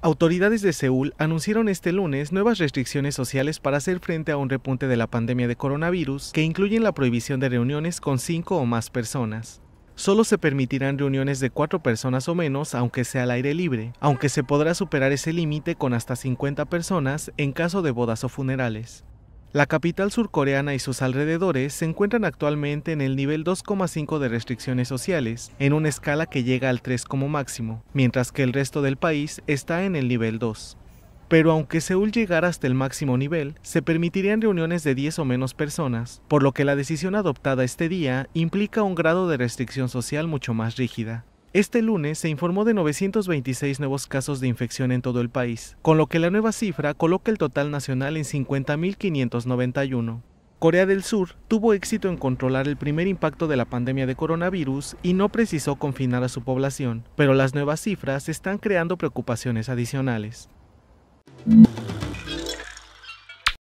Autoridades de Seúl anunciaron este lunes nuevas restricciones sociales para hacer frente a un repunte de la pandemia de coronavirus que incluyen la prohibición de reuniones con cinco o más personas. Solo se permitirán reuniones de cuatro personas o menos, aunque sea al aire libre, aunque se podrá superar ese límite con hasta 50 personas en caso de bodas o funerales. La capital surcoreana y sus alrededores se encuentran actualmente en el nivel 2,5 de restricciones sociales, en una escala que llega al 3 como máximo, mientras que el resto del país está en el nivel 2. Pero aunque Seúl llegara hasta el máximo nivel, se permitirían reuniones de 10 o menos personas, por lo que la decisión adoptada este día implica un grado de restricción social mucho más rígida. Este lunes se informó de 926 nuevos casos de infección en todo el país, con lo que la nueva cifra coloca el total nacional en 50.591. Corea del Sur tuvo éxito en controlar el primer impacto de la pandemia de coronavirus y no precisó confinar a su población, pero las nuevas cifras están creando preocupaciones adicionales.